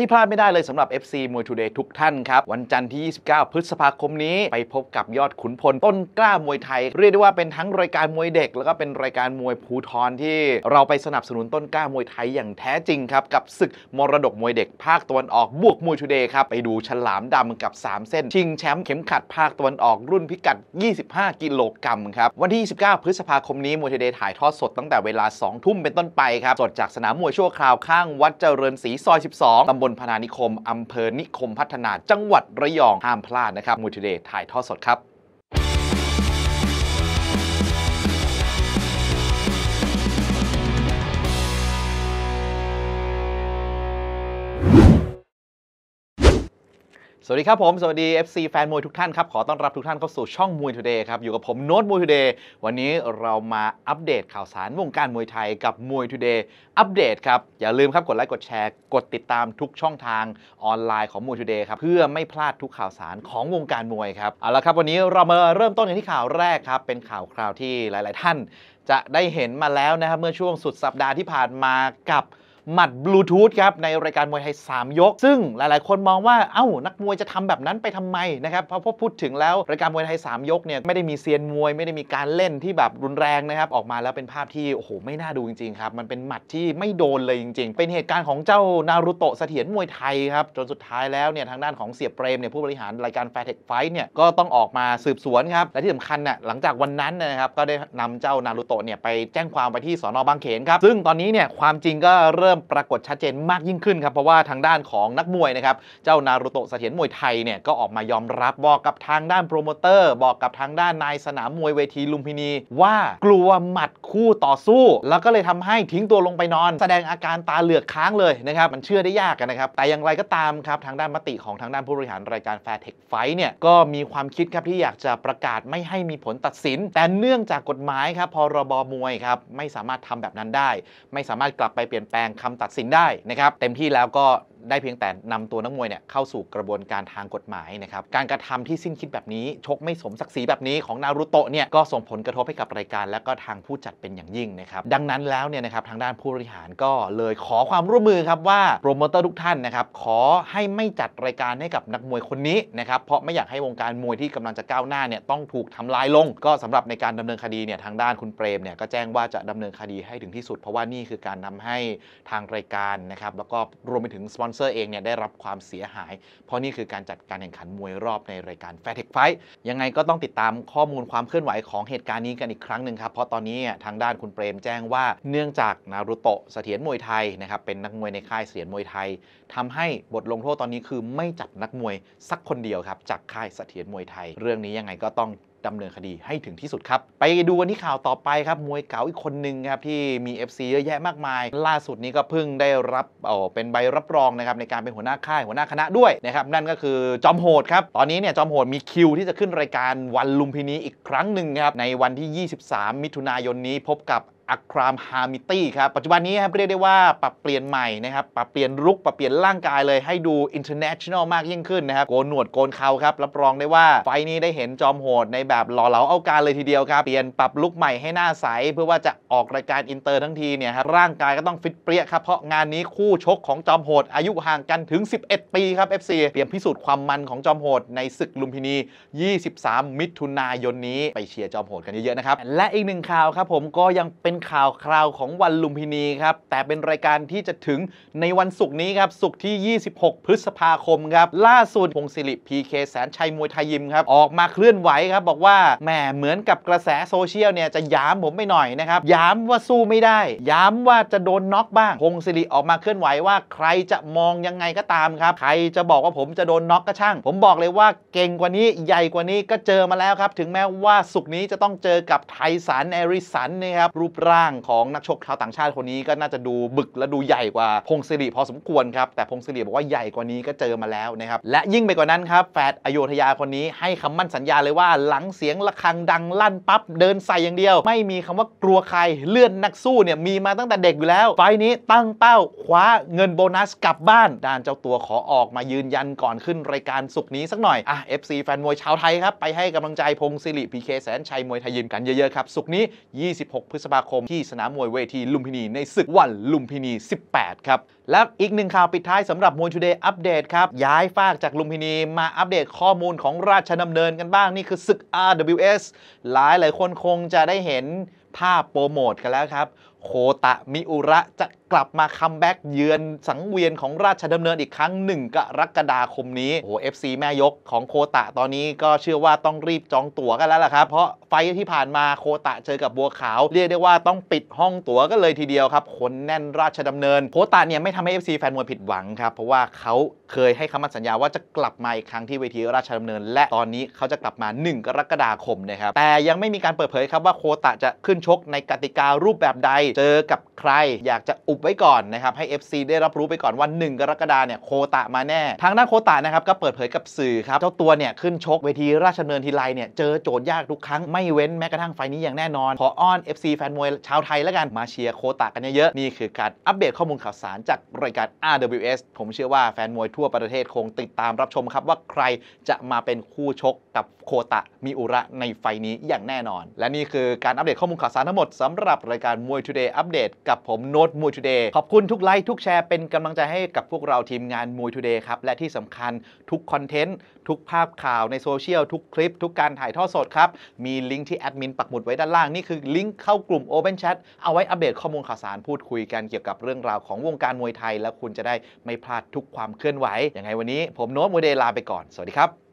ที่พลาดไม่ได้เลยสำหรับ FC มวยทูเดย์ทุกท่านครับ วันจันทร์ที่ 29 พฤษภาคมนี้ ไปพบกับยอดขุนพลต้นกล้ามวยไทย เรียกได้ว่าเป็นทั้งรายการมวยเด็กแล้วก็เป็นรายการมวยภูทรที่เราไปสนับสนุนต้นกล้ามวยไทย อย่างแท้จริงครับ กับศึกมรดกมวยเด็กภาคตะวันออกบวกมวยทูเดย์ครับ ไปดูฉลามดำกับ 3 เส้น ชิงแชมป์เข็มขัดภาคตะวันออกรุ่นพิกัด 25 กิโลกรัมครับวันที่ 29 พฤษภาคมนี้มวยทูเดย์ถ่ายทอดสดตั้งแต่เวลา2ทุ่มเป็นต้นไปครับสดจากสนามมวยชั่วคราวข้างวัดเจริญศรีซอย12ตำบบลพนานิคม อำเภอนิคมพัฒนาจังหวัดระยองห้ามพลาดนะครับมูทูเดย์ถ่ายทอดสดครับสวัสดีครับผม สวัสดี FC แฟนมวยทุกท่านครับขอต้อนรับทุกท่านเข้าสู่ช่องมวยทูเดย์ครับอยู่กับผมโน้ตมวยทูเดย์วันนี้เรามาอัปเดตข่าวสารวงการมวยไทยกับมวยทูเดย์อัปเดตครับอย่าลืมครับกดไลค์กดแชร์ กดติดตามทุกช่องทางออนไลน์ของมวยทูเดย์ครับเพื่อไม่พลาดทุกข่าวสารของวงการมวยครับเอาละครับวันนี้เรามาเริ่มต้นกันที่ข่าวแรกครับเป็นข่าวคราวที่หลาย ๆ ท่าน จะได้เห็นมาแล้วนะครับเมื่อช่วงสุดสัปดาห์ที่ผ่านมากับหมัดบลูทูธครับ ในรายการมวยไทย 3 ยก ซึ่งหลาย ๆ คนมองว่าเอ้านักมวยจะทำแบบนั้นไปทำไมนะครับเพราะพพูด ถึงแล้วรายการมวยไทย 3 ยกเนี่ยไม่ได้มีเซียนมวยไม่ได้มีการเล่นที่แบบรุนแรง นะ ครับ ออกมาแล้วเป็นภาพที่ โอ้โห ไม่น่าดูจริง ๆ ครับ มันเป็นหมัดที่ไม่โดนเลยจริงๆเป็นเหตุการณ์ของเจ้านารุโตะเสถียรมวยไทยครับจนสุดท้ายแล้วเนี่ยทางด้านของเสียเปรมเนี่ยผู้บริหารรายการแฟร์เทคไฟท์เนี่ยก็ต้องออกมาสืบสวนครับและที่สำคัญน่ยหลังจากวันนั้นนะครับก็ได้นำเจ้านารุโตะเนี่ยไปแจ้งความไปที่สอนอบางเขนครับซึ่งตอนนี้เนี่ยความจริงก็เริ่ริ่มปรากฏชัดเจนมากยิ่งขึ้นครับ เพราะว่าทางด้านของนักมวยนะครับ เจ้านารุโตะเสถียรมวยไทยเนี่ย ก็ออกมายอมรับบอกกับทางด้านโปรโมเตอร์ บอกกับทางด้านนายสนามมวยเวทีลุมพินีว่ากลัวหมัดคู่ต่อสู้ แล้วก็เลยทำให้ทิ้งตัวลงไปนอน แสดงอาการตาเหลือกค้างเลยนะครับ มันเชื่อได้ยากกันนะครับ แต่อย่างไรก็ตามครับทางด้านมติของทางด้านผู้บริหารรายการแฟร์เทคไฟท์เนี่ยก็มีความคิดครับที่อยากจะประกาศไม่ให้มีผลตัดสินแต่เนื่องจากกฎหมายครับพรบมวยครับไม่สามารถทำแบบนั้นได้ ไม่สามารถกลับไปเปลี่ยนแปลงคำตัดสินได้นะครับ เต็มที่แล้วก็ได้เพียงแต่นำตัวนักมวยเนี่ยเข้าสู่กระบวนการทางกฎหมายนะครับการกระทำที่สิ้นคิดแบบนี้ชกไม่สมศักดิ์ศรีแบบนี้ของนารุโตะเนี่ยก็ส่งผลกระทบให้กับรายการและก็ทางผู้จัดเป็นอย่างยิ่งนะครับดังนั้นแล้วเนี่ยนะครับทางด้านผู้บริหารก็เลยขอความร่วมมือครับว่าโปรโมเตอร์ทุกท่านนะครับขอให้ไม่จัดรายการให้กับนักมวยคนนี้นะครับเพราะไม่อยากให้วงการมวยที่กำลังจะก้าวหน้าเนี่ยต้องถูกทำลายลง ก็สำหรับในการดำเนินคดีเนี่ยทางด้านคุณเปรมเนี่ยก็แจ้งว่าจะดำเนินคดีให้ถึงที่สุดเพราะว่านี่คือการทำให้ทางรายการนะครับแล้วก็รวมไปถึงสปอนเซอร์เองเนี่ยได้รับความเสียหายเพราะนี่คือการจัดการแข่งขันมวยรอบในรายการแฟร์เทคไฟยังไงก็ต้องติดตามข้อมูลความเคลื่อนไหวของเหตุการณ์นี้กันอีกครั้งหนึ่งครับเพราะตอนนี้ทางด้านคุณเปรมแจ้งว่าเนื่องจาก นารุโตะเสถียรมวยไทยนะครับเป็นนักมวยในค่ายเสถียรมวยไทย ทำให้บทลงโทษตอนนี้คือไม่จับนักมวยสักคนเดียวครับจากค่ายเสถียรมวยไทย เรื่องนี้ยังไงก็ต้องดำเนินคดีให้ถึงที่สุดครับ ไปดูวันที่ข่าวต่อไปครับ มวยเก๋าอีกคนหนึ่งครับ ที่มี FC เยอะแยะมากมาย ล่าสุดนี้ก็เพิ่งได้รับ เออเป็นใบรับรองนะครับ ในการเป็นหัวหน้าค่ายหัวหน้าคณะด้วยนะครับนั่นก็คือจอมโหดครับ ตอนนี้เนี่ย จอมโหดมีคิว ที่จะขึ้นรายการวันลุมพินีอีกครั้งหนึ่งครับในวันที่ 23 มิถุนายนนี้พบกับอัครามฮามิตี้ครับ ปัจจุบันนี้ครับเรียกได้ว่าปรับเปลี่ยนใหม่นะครับปรับเปลี่ยนรุกปรับเปลี่ยนร่างกายเลยให้ดู international มากยิ่งขึ้นนะครับโกน หนวดโกนเขาครับรับรองได้ว่าไฟนี้ได้เห็นจอมโหด ในแบบหล่อเหลาเอาการเลยทีเดียวครับ เปลี่ยนปรับลุกใหม่ให้หน้าใส เพื่อว่าจะออกรายการอินเตอร์ทั้งทีเนี่ยครับร่างกายก็ต้องฟิตเปรี้ยครับเพราะงานนี้คู่ชกของจอมโหด อายุห่างกันถึง 11 ปีครับ FC เปลี่ยนพิสูจน์ความมันของจอมโหด ในศึกลุมพินี 23 มิถุนายนนี้ ไปเชียร์จอมโหดกันเยอะๆนะครับและอีกหนึ่งข่าวครับผมก็ยังเป็น็นข่าวคราวของวันลุมพินีครับแต่เป็นรายการที่จะถึงในวันศุกร์นี้ครับศุกร์ที่ 26 พฤษภาคมครับล่าสุดพงศิริพีเคแสนชัยมวยไทยยิมครับออกมาเคลื่อนไหวครับ บอกว่าแหมเหมือนกับกระแสโซเชียลเนี่ยจะย้ำผมไม่หน่อยนะครับย้ำว่าสู้ไม่ได้ ย้ำว่าจะโดนน็อกบ้างพงศิริออกมาเคลื่อนไหวว่าใครจะมองยังไงก็ตามครับ ใครจะบอกว่าผมจะโดนน็อกก็ช่าง ผมบอกเลยว่าเก่งกว่านี้ใหญ่กว่านี้ก็เจอมาแล้วครับถึงแม้ว่าศุกร์นี้จะต้องเจอกับไทสันแอริสันนะครับรูปร่างของนักชกชาวต่างชาติคนนี้ก็น่าจะดูบึกและดูใหญ่กว่าพงศิริพอสมควรครับ แต่พงศิริบอกว่าใหญ่กว่านี้ก็เจอมาแล้วนะครับ และยิ่งไปกว่านั้นครับแฟดอโยธยาคนนี้ให้คำมั่นสัญญาเลยว่าหลังเสียงะระฆังดังลั่นปั๊บ เดินใส่อย่างเดียว ไม่มีคำว่ากลัวใครเลื่อนนักสู้เนี่ยมีมาตั้งแต่เด็กอยู่แล้วไฟนี้ตั้งเป้าคว้าเงินโบนัสกลับบ้านด้านเจ้าตัวขอออกมายืนยันก่อนขึ้นรายการสุกนี้สักหน่อยอ่ะ FC แฟนมวยชาวไทยครับไปให้กำลังใจพงศิริพีเคแสนชัยมวยไทยยิมกันเยอะๆครับสุกนี้ 26 พฤษภาคมที่สนามมวยเวทีลุมพินี ในศึกวันลุมพินี 18 ครับ และอีกหนึ่งข่าว ปิดท้ายสำหรับมวยทูเดย์อัปเดตครับ ย้ายฟากจากลุมพินี มาอัปเดตข้อมูลของราชดำเนินกันบ้างนี่คือศึก RWS หลายหลายคนคงจะได้เห็นภาพโปรโมทกันแล้วครับโคตะมิอุระจะกลับมาคัมแบ็กเยือนสังเวียนของราชดำเนินอีกครั้งหนึ่งกรกฎาคมนี้โอ้โหซีแม่ยกของโคตะตอนนี้ก็เชื่อว่าต้องรีบจองตั๋วกันแล้วล่ะครับ เพราะไฟที่ผ่านมาโคตะเจอกับบัวขาว เรียกได้ว่าต้องปิดห้องตั๋วกันเลยทีเดียวครับ คนแน่นราชดำเนินโคตะเนี่ยไม่ทำให้ FC แฟนมวยผิดหวังครับ เพราะว่าเขาเคยให้คำมั่นสัญญาว่าจะกลับมาอีกครั้งที่เวทีราชดำเนิน และตอนนี้เขาจะกลับมา1กรกฎาคมนะครับแต่ยังไม่มีการเปิดเผยครับว่าโคตะจะขึ้นชกในกติการูปแบบใดเจอกับใครอยากจะอุบไว้ก่อนนะครับ ให้ FC ได้รับรู้ไปก่อนว่า1กรกฎาเนี่ยโคตะมาแน่ทางด้านโคตะนะครับก็เปิดเผยกับสื่อครับ เจ้าตัวเนี่ยขึ้นชกเวทีราชดำเนินทีไรเนี่ยเจอโจทย์ยากทุกครั้งไม่เว้นแม้กระทั่งไฟนี้อย่างแน่นอน ขออ้อน FC แฟนมวยชาวไทยแล้วกัน มาเชียร์โคตะกันเยอะๆนี่คือการอัปเดตข้อมูลข่าวสารจากรายการ RWS ผมเชื่อว่าแฟนมวยทั่วประเทศคงติดตามรับชมครับว่าใครจะมาเป็นคู่ชกกับโคตะมิอุระในไฟนี้อย่างแน่นอน และนี่คือการอัปเดตข้อมูลข่าวสารทั้งหมดสำหรับรายการมวย t o d a Today อัปเดตกับผมโน้ตมวยทูเดย์ขอบคุณทุกไลค์ทุกแชร์เป็นกำลังใจให้กับพวกเราทีมงานมวยทูเดย์ครับ และที่สำคัญทุกคอนเทนต์ทุกภาพข่าวในโซเชียล ทุกคลิป ทุกการถ่ายทอดสดครับ มีลิงก์ที่แอดมินปักหมุดไว้ด้านล่าง นี่คือลิงก์เข้ากลุ่ม Open Chat เอาไว้อัปเดตข้อมูลข่าวสารพูดคุยกันเกี่ยวกับเรื่องราวของวงการมวยไทย แล้วคุณจะได้ไม่พลาดทุกความเคลื่อนไหวยังไงวันนี้ ผมโน้ตมวยเดย์ลาไปก่อนสวัสดีครับ